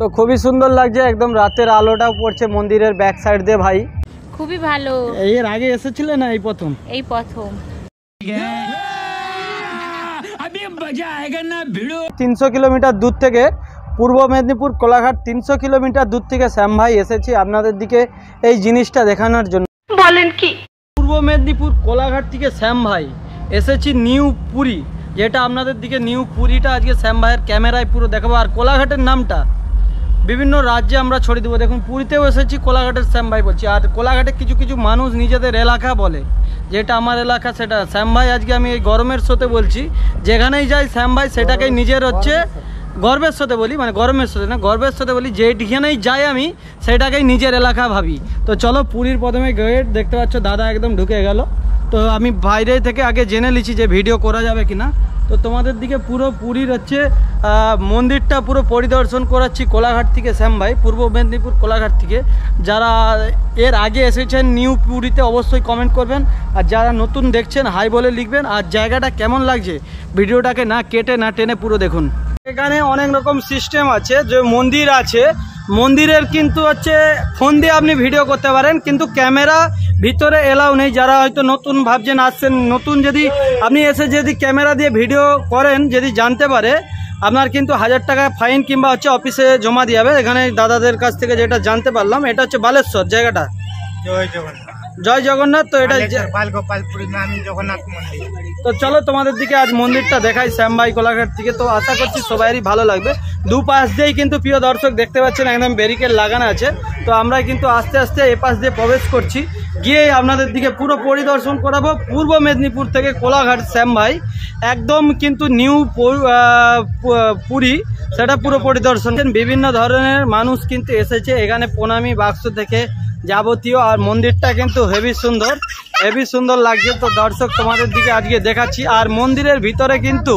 তো খুবই সুন্দর লাগছে একদম রাতের আলোটাও পড়ছে মন্দিরের ব্যাক সাইড দিয়ে ভাই খুবই ভালো এর আগে এসেছিলে না এই প্রথম এই প্রথম তিনশো কিলোমিটার দূর থেকে পূর্ব মেদিনীপুর কোলাঘাট তিনশো কিলোমিটার দূর থেকে শ্যাম ভাই এসেছি আপনাদের দিকে এই জিনিসটা দেখানোর জন্য বলেন কি পূর্ব মেদিনীপুর কোলাঘাট থেকে শ্যাম ভাই এসেছি নিউ পুরী যেটা আপনাদের দিকে নিউ পুরীটা আজকে শ্যাম ভাইয়ের ক্যামেরায় পুরো দেখাবো আর কোলাঘাটের নামটা বিভিন্ন রাজ্যে আমরা ছড়িয়ে দেবো দেখুন পুরীতেও এসেছি কোলাঘাটের শ্যাম ভাই বলছি আর কোলাঘাটে কিছু কিছু মানুষ নিজেদের এলাকা বলে যেটা আমার এলাকা সেটা শ্যাম ভাই আজকে আমি এই গরমের সোতে বলছি যেখানেই যাই শ্যাম ভাই সেটাকেই নিজের হচ্ছে গর্বের সাথে বলি মানে গরমের সাথে না গর্বের সাথে বলি যেখানেই যাই আমি সেটাকেই নিজের এলাকা ভাবি তো চলো পুরীর প্রথমে গেট দেখতে পাচ্ছ দাদা একদম ঢুকে গেল তো আমি বাইরে থেকে আগে জেনে নিচ্ছি যে ভিডিও করা যাবে কিনা তো তোমাদের দিকে পুরো পুরীর হচ্ছে মন্দিরটা পুরো পরিদর্শন করাচ্ছি কোলাঘাট থেকে শ্যাম ভাই পূর্ব মেদিনীপুর কোলাঘাট থেকে যারা এর আগে এসেছেন নিউ পুরীতে অবশ্যই কমেন্ট করবেন আর যারা নতুন দেখছেন হাই বলে লিখবেন আর জায়গাটা কেমন লাগছে ভিডিওটাকে না কেটে না টেনে পুরো দেখুন এখানে অনেক রকম সিস্টেম আছে যে মন্দির আছে মন্দিরের কিন্তু হচ্ছে ফোন দিয়ে আপনি ভিডিও করতে পারেন কিন্তু ক্যামেরা ভিতরে এলাও নেই যারা হয়তো নতুন ভাবছেন আসছেন নতুন যদি আপনি এসে যদি ক্যামেরা দিয়ে ভিডিও করেন যদি জানতে পারে আপনার কিন্তু হাজার টাকা ফাইন কিংবা হচ্ছে অফিসে জমা দিয়ে হবে এখানে দাদাদের কাছ থেকে যেটা জানতে পারলাম এটা হচ্ছে বালেশ্বর জায়গাটা জয় জগন্নাথ তো এটা তো চলো তোমাদের দিকে আজ মন্দিরটা দেখাই শ্যামবাই কোলাঘাট থেকে তো আশা করছি সবাইয়েরই ভালো লাগবে দু পাশ দিয়েই কিন্তু প্রিয় দর্শক দেখতে পাচ্ছেন একদম ব্যারিকেড লাগানো আছে তো আমরা কিন্তু আস্তে আস্তে এ পাশ দিয়ে প্রবেশ করছি গিয়ে আপনাদের দিকে পুরো পরিদর্শন করাবো পূর্ব মেদিনীপুর থেকে কোলাঘাট শ্যাম ভাই একদম কিন্তু নিউ পুরী সেটা পুরো পরিদর্শন বিভিন্ন ধরনের মানুষ কিন্তু এসেছে এখানে প্রণামী বাক্স থেকে যাবতীয় আর মন্দিরটা কিন্তু হেভি সুন্দর হেভি সুন্দর লাগছে তো দর্শক তোমাদের দিকে আজকে দেখাচ্ছি আর মন্দিরের ভিতরে কিন্তু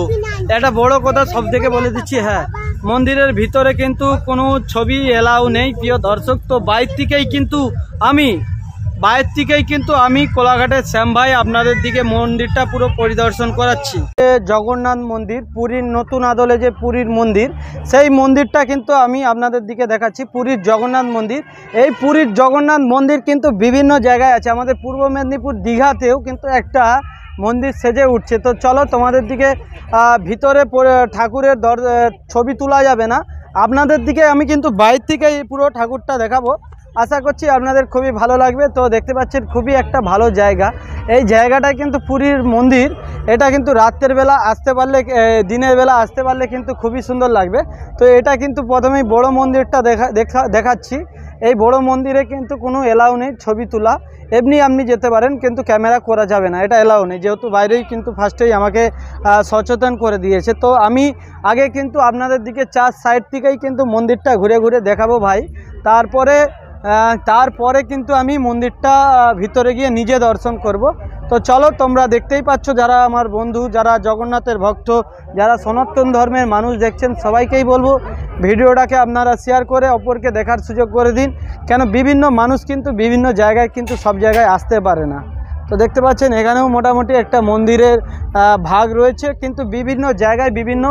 একটা বড় কথা সব থেকে বলে দিচ্ছি হ্যাঁ মন্দিরের ভিতরে কিন্তু কোনো ছবি এলাও নেই প্রিয় দর্শক তো বাইর থেকেই কিন্তু আমি বাইরের থেকেই কিন্তু আমি কোলাঘাটের শ্যাম ভাই আপনাদের দিকে মন্দিরটা পুরো পরিদর্শন করাচ্ছি জগন্নাথ মন্দির পুরীর নতুন আদলে যে পুরীর মন্দির সেই মন্দিরটা কিন্তু আমি আপনাদের দিকে দেখাচ্ছি পুরীর জগন্নাথ মন্দির এই পুরীর জগন্নাথ মন্দির কিন্তু বিভিন্ন জায়গায় আছে আমাদের পূর্ব মেদিনীপুর দীঘাতেও কিন্তু একটা মন্দির সেজে উঠছে তো চলো তোমাদের দিকে ভিতরে ঠাকুরের দর ছবি তোলা যাবে না আপনাদের দিকে আমি কিন্তু বাইর থেকেই পুরো ঠাকুরটা দেখাবো আশা করছি আপনাদের খুবই ভালো লাগবে তো দেখতে পাচ্ছেন খুবই একটা ভালো জায়গা এই জায়গাটায় কিন্তু পুরীর মন্দির এটা কিন্তু রাত্রের বেলা আসতে পারলে দিনের বেলা আসতে পারলে কিন্তু খুবই সুন্দর লাগবে তো এটা কিন্তু প্রথমেই বড় মন্দিরটা দেখা দেখা দেখাচ্ছি এই বড় মন্দিরে কিন্তু কোনো এলাও নেই ছবি তোলা এমনি আপনি যেতে পারেন কিন্তু ক্যামেরা করা যাবে না এটা এলাও নেই যেহেতু বাইরেই কিন্তু ফার্স্টেই আমাকে সচেতন করে দিয়েছে তো আমি আগে কিন্তু আপনাদের দিকে চার সাইড থেকেই কিন্তু মন্দিরটা ঘুরে ঘুরে দেখাবো ভাই তারপরে তারপরে কিন্তু আমি মন্দিরটা ভিতরে গিয়ে নিজে দর্শন করব তো চলো তোমরা দেখতেই পাচ্ছ যারা আমার বন্ধু যারা জগন্নাথের ভক্ত যারা সনাতন ধর্মের মানুষ দেখছেন সবাইকেই বলবো ভিডিওটাকে আপনারা শেয়ার করে অপরকে দেখার সুযোগ করে দিন কেন বিভিন্ন মানুষ কিন্তু বিভিন্ন জায়গায় কিন্তু সব জায়গায় আসতে পারে না তো দেখতে পাচ্ছেন এখানেও মোটামুটি একটা মন্দিরের ভাগ রয়েছে কিন্তু বিভিন্ন জায়গায় বিভিন্ন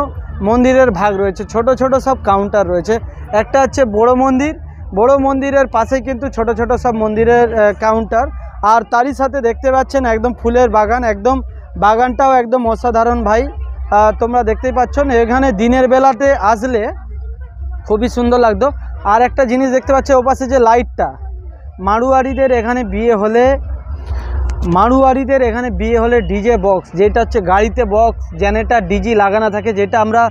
মন্দিরের ভাগ রয়েছে ছোট ছোট সব কাউন্টার রয়েছে একটা হচ্ছে বড় মন্দির বড় মন্দিরের পাশে কিন্তু ছোট ছোট সব মন্দিরের কাউন্টার আর তারই সাথে দেখতে পাচ্ছেন একদম ফুলের বাগান একদম বাগানটাও একদম অসাধারণ ভাই তোমরা দেখতেই পাচ্ছ এখানে দিনের বেলাতে আসলে খুবই সুন্দর লাগতো আর একটা জিনিস দেখতে পাচ্ছ ওপাশে যে লাইটটা মাড়ুয়ারিদের এখানে বিয়ে হলে মারুয়ারিদের এখানে বিয়ে হলে ডিজে বক্স যেটা হচ্ছে গাড়িতে বক্স জেনেটার ডিজি লাগানো থাকে যেটা আমরা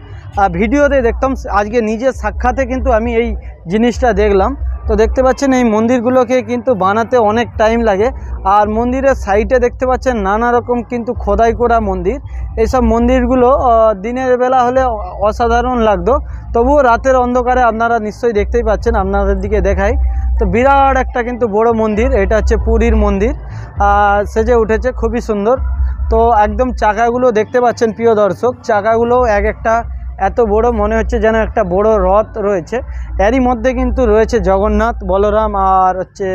ভিডিওতে দেখতাম আজকে নিজের সাক্ষাতে কিন্তু আমি এই জিনিসটা দেখলাম তো দেখতে পাচ্ছেন এই মন্দিরগুলোকে কিন্তু বানাতে অনেক টাইম লাগে আর মন্দিরের সাইটে দেখতে পাচ্ছেন নানা রকম কিন্তু খোদাই করা মন্দির এইসব মন্দিরগুলো দিনের বেলা হলে অসাধারণ লাগতো তবুও রাতের অন্ধকারে আপনারা নিশ্চয়ই দেখতেই পাচ্ছেন আপনাদের দিকে দেখাই তো বিরাট একটা কিন্তু বড় মন্দির এটা হচ্ছে পুরীর মন্দির সেজে উঠেছে খুবই সুন্দর তো একদম চাকাগুলো দেখতে পাচ্ছেন প্রিয় দর্শক চাকাগুলো এক একটা এত বড় মনে হচ্ছে যেন একটা বড় রথ রয়েছে এরই মধ্যে কিন্তু রয়েছে জগন্নাথ বলরাম আর হচ্ছে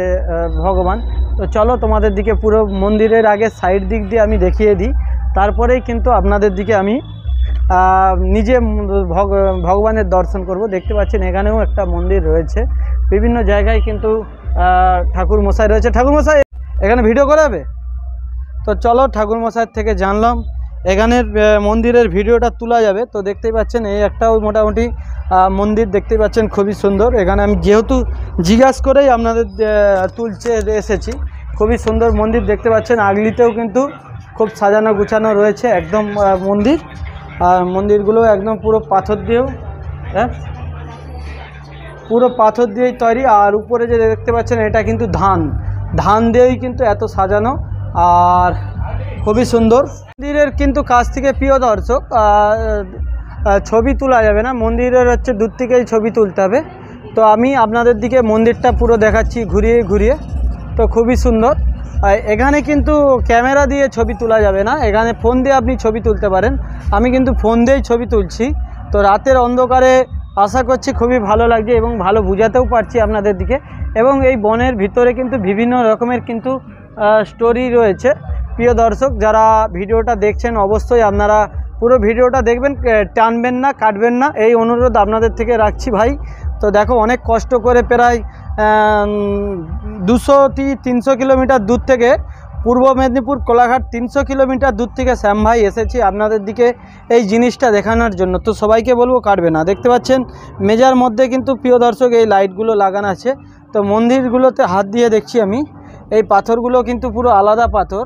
ভগবান তো চলো তোমাদের দিকে পুরো মন্দিরের আগে সাইড দিক দিয়ে আমি দেখিয়ে দিই তারপরেই কিন্তু আপনাদের দিকে আমি নিজে ভগবানের দর্শন করব দেখতে পাচ্ছেন এখানেও একটা মন্দির রয়েছে বিভিন্ন জায়গায় কিন্তু ঠাকুর মশাই রয়েছে ঠাকুর মশাই এখানে ভিডিও করাবে তো চলো ঠাকুর মশাইয়ের থেকে জানলাম এখানের মন্দিরের ভিডিওটা তোলা যাবে তো দেখতেই পাচ্ছেন এই একটাও মোটামুটি মন্দির দেখতেই পাচ্ছেন খুবই সুন্দর এখানে আমি যেহেতু জিজ্ঞাসা করেই আপনাদের তুলছে এসেছি খুবই সুন্দর মন্দির দেখতে পাচ্ছেন আগলিতেও কিন্তু খুব সাজানো গুছানো রয়েছে একদম মন্দির আর মন্দিরগুলো একদম পুরো পাথর দিয়েও হ্যাঁ পুরো পাথর দিয়েই তৈরি আর উপরে যে দেখতে পাচ্ছেন এটা কিন্তু ধান ধান দিয়েই কিন্তু এত সাজানো আর খুবই সুন্দর মন্দিরের কিন্তু কাছ থেকে প্রিয় দর্শক ছবি তোলা যাবে না মন্দিরের হচ্ছে দূর থেকেই ছবি তুলতে হবে তো আমি আপনাদের দিকে মন্দিরটা পুরো দেখাচ্ছি ঘুরিয়ে ঘুরিয়ে তো খুবই সুন্দর এখানে কিন্তু ক্যামেরা দিয়ে ছবি তোলা যাবে না এখানে ফোন দিয়ে আপনি ছবি তুলতে পারেন আমি কিন্তু ফোন দিয়েই ছবি তুলছি তো রাতের অন্ধকারে আশা করছি খুবই ভালো লাগছে এবং ভালো বোঝাতেও পারছি আপনাদের দিকে এবং এই বনের ভিতরে কিন্তু বিভিন্ন রকমের কিন্তু স্টোরি রয়েছে প্রিয় দর্শক যারা ভিডিওটা দেখছেন অবশ্যই আপনারা পুরো ভিডিওটা দেখবেন টানবেন না কাটবেন না এই অনুরোধ আপনাদের থেকে রাখছি ভাই তো দেখো অনেক কষ্ট করে প্রায় দুশো দুশোটি তিনশো কিলোমিটার দূর থেকে পূর্ব মেদিনীপুর কোলাঘাট তিনশো কিলোমিটার দূর থেকে শ্যাম ভাই এসেছি আপনাদের দিকে এই জিনিসটা দেখানোর জন্য তো সবাইকে বলবো কাটবে না দেখতে পাচ্ছেন মেজার মধ্যে কিন্তু প্রিয় দর্শক এই লাইটগুলো লাগানো আছে তো মন্দিরগুলোতে হাত দিয়ে দেখছি আমি এই পাথরগুলো কিন্তু পুরো আলাদা পাথর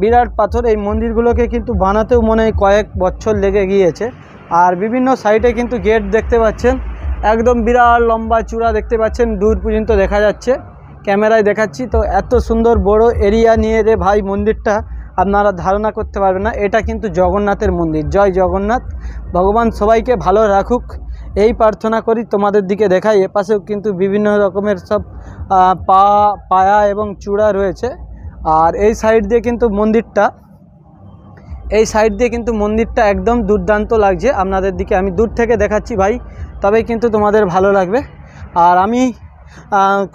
বিরাট পাথর এই মন্দিরগুলোকে কিন্তু বানাতেও মনে হয় কয়েক বছর লেগে গিয়েছে আর বিভিন্ন সাইডে কিন্তু গেট দেখতে পাচ্ছেন একদম বিরাট লম্বা চূড়া দেখতে পাচ্ছেন দূর পর্যন্ত দেখা যাচ্ছে ক্যামেরায় দেখাচ্ছি তো এত সুন্দর বড় এরিয়া নিয়ে রে ভাই মন্দিরটা আপনারা ধারণা করতে পারবেন না এটা কিন্তু জগন্নাথের মন্দির জয় জগন্নাথ ভগবান সবাইকে ভালো রাখুক এই প্রার্থনা করি তোমাদের দিকে দেখাই এপাশেও কিন্তু বিভিন্ন রকমের সব পা পায়া এবং চূড়া রয়েছে আর এই সাইড দিয়ে কিন্তু মন্দিরটা এই সাইড দিয়ে কিন্তু মন্দিরটা একদম দুর্দান্ত লাগছে আপনাদের দিকে আমি দূর থেকে দেখাচ্ছি ভাই তবেই কিন্তু তোমাদের ভালো লাগবে আর আমি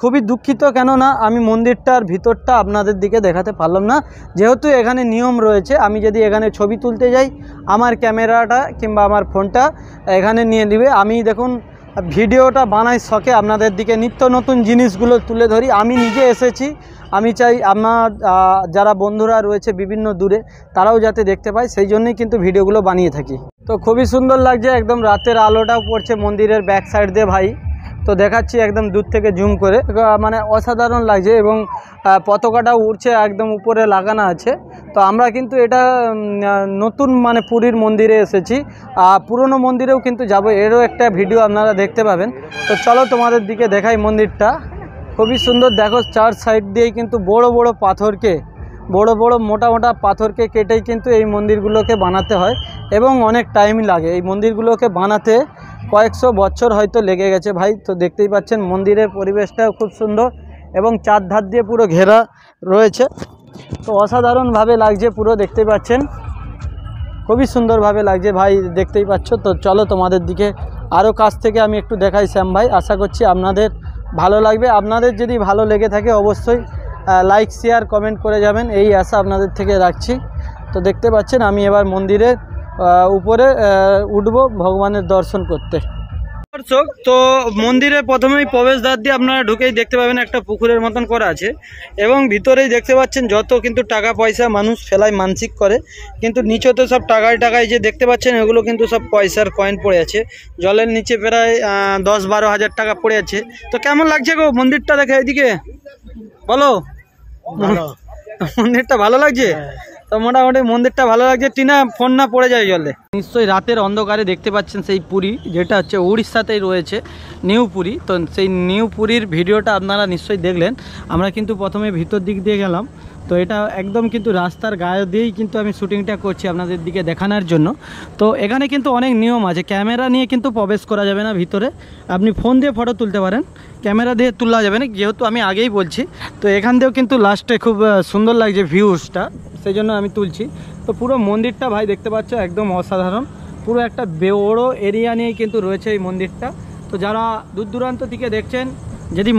খুবই দুঃখিত কেননা আমি মন্দিরটার ভিতরটা আপনাদের দিকে দেখাতে পারলাম না যেহেতু এখানে নিয়ম রয়েছে আমি যদি এখানে ছবি তুলতে যাই আমার ক্যামেরাটা কিংবা আমার ফোনটা এখানে নিয়ে নেবে আমি দেখুন ভিডিওটা বানাই শখে আপনাদের দিকে নিত্য নতুন জিনিসগুলো তুলে ধরি আমি নিজে এসেছি আমি চাই আমার যারা বন্ধুরা রয়েছে বিভিন্ন দূরে তারাও যাতে দেখতে পায় সেই জন্যই কিন্তু ভিডিওগুলো বানিয়ে থাকি তো খুবই সুন্দর লাগছে একদম রাতের আলোটাও পড়ছে মন্দিরের ব্যাক সাইড দিয়ে ভাই তো দেখাচ্ছি একদম দূর থেকে জুম করে মানে অসাধারণ লাগছে এবং পতাকাটাও উড়ছে একদম উপরে লাগানো আছে তো আমরা কিন্তু এটা নতুন মানে পুরীর মন্দিরে এসেছি আর পুরনো মন্দিরেও কিন্তু যাব এরও একটা ভিডিও আপনারা দেখতে পাবেন তো চলো তোমাদের দিকে দেখাই মন্দিরটা খুবই সুন্দর দেখো চার সাইড দিয়েই কিন্তু বড় বড় পাথরকে বড় বড় মোটা মোটা পাথরকে কেটেই কিন্তু এই মন্দিরগুলোকে বানাতে হয় এবং অনেক টাইম লাগে এই মন্দিরগুলোকে বানাতে কয়েকশো বছর হয়তো লেগে গেছে ভাই তো দেখতেই পাচ্ছেন মন্দিরের পরিবেশটাও খুব সুন্দর এবং চার ধার দিয়ে পুরো ঘেরা রয়েছে তো অসাধারণভাবে লাগছে পুরো দেখতে পাচ্ছেন খুবই সুন্দরভাবে লাগছে ভাই দেখতেই পাচ্ছ তো চলো তোমাদের দিকে আরও কাছ থেকে আমি একটু দেখাই শ্যাম ভাই আশা করছি আপনাদের ভালো লাগবে আপনাদের যদি ভালো লেগে থাকে অবশ্যই লাইক শেয়ার কমেন্ট করে যাবেন এই আশা আপনাদের থেকে রাখছি তো দেখতে পাচ্ছেন আমি এবার মন্দিরের উপরে উঠবো ভগবানের দর্শন করতে দর্শক তো মন্দিরে প্রথমেই প্রবেশদ্বার দিয়ে আপনারা ঢুকেই দেখতে পাবেন একটা পুকুরের মতন করা আছে এবং ভিতরেই দেখতে পাচ্ছেন যত কিন্তু টাকা পয়সা মানুষ ফেলায় মানসিক করে কিন্তু নিচেতে সব টাকায় টাকায় যে দেখতে পাচ্ছেন এগুলো কিন্তু সব পয়সার কয়েন পড়ে আছে জলের নিচে প্রায় দশ বারো হাজার টাকা পড়ে আছে তো কেমন লাগছে গো মন্দিরটা দেখে এদিকে বলো মন্দিরটা ভালো লাগছে হ্যাঁ। তো মোটামুটি মন্দিরটা ভালো লাগছে টিনা ফোন না পড়ে যায় জলে নিশ্চয়ই রাতের অন্ধকারে দেখতে পাচ্ছেন সেই পুরী যেটা হচ্ছে উড়িষ্যাতেই রয়েছে নিউ পুরী তো সেই নিউ পুরীর ভিডিওটা আপনারা নিশ্চয়ই দেখলেন আমরা কিন্তু প্রথমে ভিতর দিক দিয়ে গেলাম তো এটা একদম কিন্তু রাস্তার গায়ে দিয়েই কিন্তু আমি শ্যুটিংটা করছি আপনাদের দিকে দেখানোর জন্য তো এখানে কিন্তু অনেক নিয়ম আছে ক্যামেরা নিয়ে কিন্তু প্রবেশ করা যাবে না ভিতরে আপনি ফোন দিয়ে ফটো তুলতে পারেন ক্যামেরা দিয়ে তোলা যাবে না যেহেতু আমি আগেই বলছি তো এখান দিয়েও কিন্তু লাস্টে খুব সুন্দর লাগছে ভিউসটা সেই জন্য আমি তুলছি তো পুরো মন্দিরটা ভাই দেখতে পাচ্ছ একদম অসাধারণ পুরো একটা বড়ো এরিয়া নিয়েই কিন্তু রয়েছে এই মন্দিরটা তো যারা দূর দূরান্ত থেকে দেখছেন যদি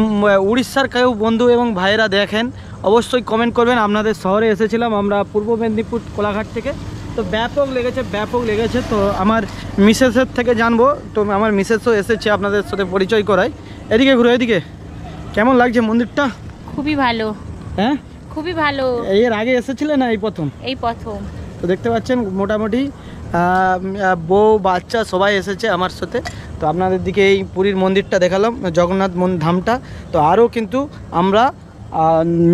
উড়িষ্যার কেউ বন্ধু এবং ভাইয়েরা দেখেন অবশ্যই কমেন্ট করবেন আপনাদের শহরে এসেছিলাম আমরা পূর্ব মেদিনীপুর কোলাঘাট থেকে তো ব্যাপক লেগেছে ব্যাপক লেগেছে তো আমার মিসেসের থেকে জানবো তো আমার মিসেসও এসেছে আপনাদের সাথে পরিচয় করায় এদিকে ঘুরে এদিকে কেমন লাগছে মন্দিরটা খুবই ভালো হ্যাঁ খুবই ভালো এর আগে এসেছিলেন না এই প্রথম এই প্রথম তো দেখতে পাচ্ছেন মোটামুটি বউ বাচ্চা সবাই এসেছে আমার সাথে তো আপনাদের দিকে এই পুরীর মন্দিরটা দেখালাম জগন্নাথ ধামটা তো আরও কিন্তু আমরা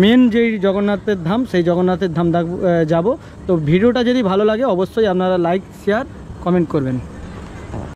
মেন যেই জগন্নাথের ধাম সেই জগন্নাথের ধাম যাব তো ভিডিওটা যদি ভালো লাগে অবশ্যই আপনারা লাইক শেয়ার কমেন্ট করবেন